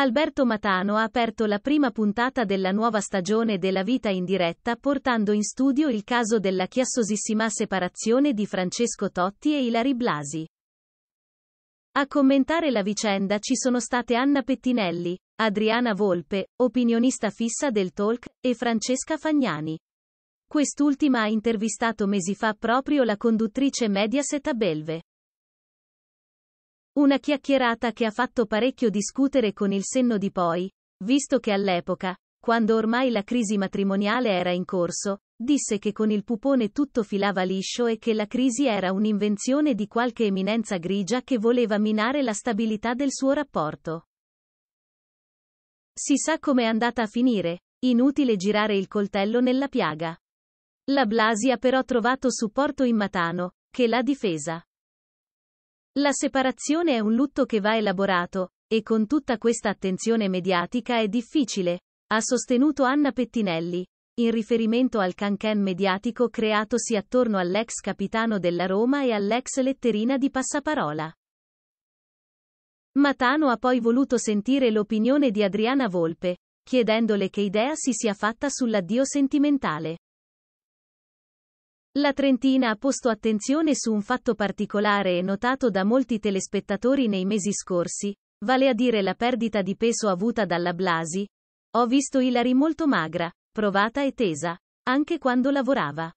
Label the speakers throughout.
Speaker 1: Alberto Matano ha aperto la prima puntata della nuova stagione della vita in diretta portando in studio il caso della chiassosissima separazione di Francesco Totti e Ilari Blasi. A commentare la vicenda ci sono state Anna Pettinelli, Adriana Volpe, opinionista fissa del talk, e Francesca Fagnani. Quest'ultima ha intervistato mesi fa proprio la conduttrice Mediaset a Belve. Una chiacchierata che ha fatto parecchio discutere con il senno di poi, visto che all'epoca, quando ormai la crisi matrimoniale era in corso, disse che con il pupone tutto filava liscio e che la crisi era un'invenzione di qualche eminenza grigia che voleva minare la stabilità del suo rapporto. Si sa com'è andata a finire, inutile girare il coltello nella piaga. La Blasi ha però trovato supporto in Matano, che l'ha difesa. La separazione è un lutto che va elaborato, e con tutta questa attenzione mediatica è difficile, ha sostenuto Anna Pettinelli, in riferimento al cancan mediatico creatosi attorno all'ex capitano della Roma e all'ex letterina di Passaparola. Matano ha poi voluto sentire l'opinione di Adriana Volpe, chiedendole che idea si sia fatta sull'addio sentimentale. La Trentina ha posto attenzione su un fatto particolare e notato da molti telespettatori nei mesi scorsi, vale a dire la perdita di peso avuta dalla Blasi. Ho visto Ilari molto magra, provata e tesa, anche quando lavorava.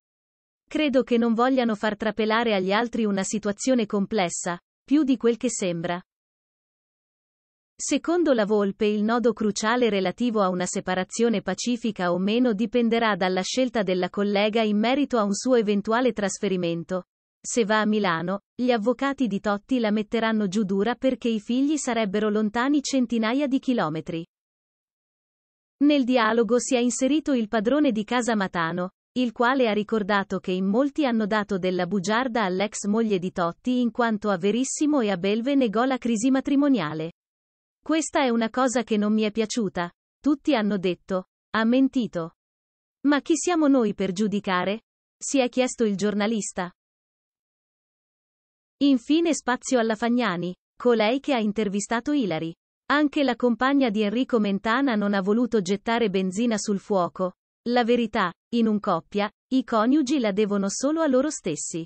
Speaker 1: Credo che non vogliano far trapelare agli altri una situazione complessa, più di quel che sembra. Secondo la Volpe il nodo cruciale relativo a una separazione pacifica o meno dipenderà dalla scelta della collega in merito a un suo eventuale trasferimento. Se va a Milano, gli avvocati di Totti la metteranno giù dura perché i figli sarebbero lontani centinaia di chilometri. Nel dialogo si è inserito il padrone di casa Matano, il quale ha ricordato che in molti hanno dato della bugiarda all'ex moglie di Totti in quanto a Verissimo e a Belve negò la crisi matrimoniale. Questa è una cosa che non mi è piaciuta. Tutti hanno detto. Ha mentito. Ma chi siamo noi per giudicare? si è chiesto il giornalista. Infine spazio alla Fagnani, colei che ha intervistato Ilari. Anche la compagna di Enrico Mentana non ha voluto gettare benzina sul fuoco. La verità, in un coppia, i coniugi la devono solo a loro stessi.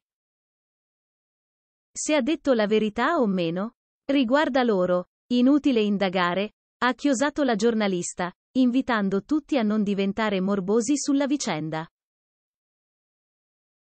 Speaker 1: Se ha detto la verità o meno, riguarda loro, Inutile indagare, ha chiosato la giornalista, invitando tutti a non diventare morbosi sulla vicenda.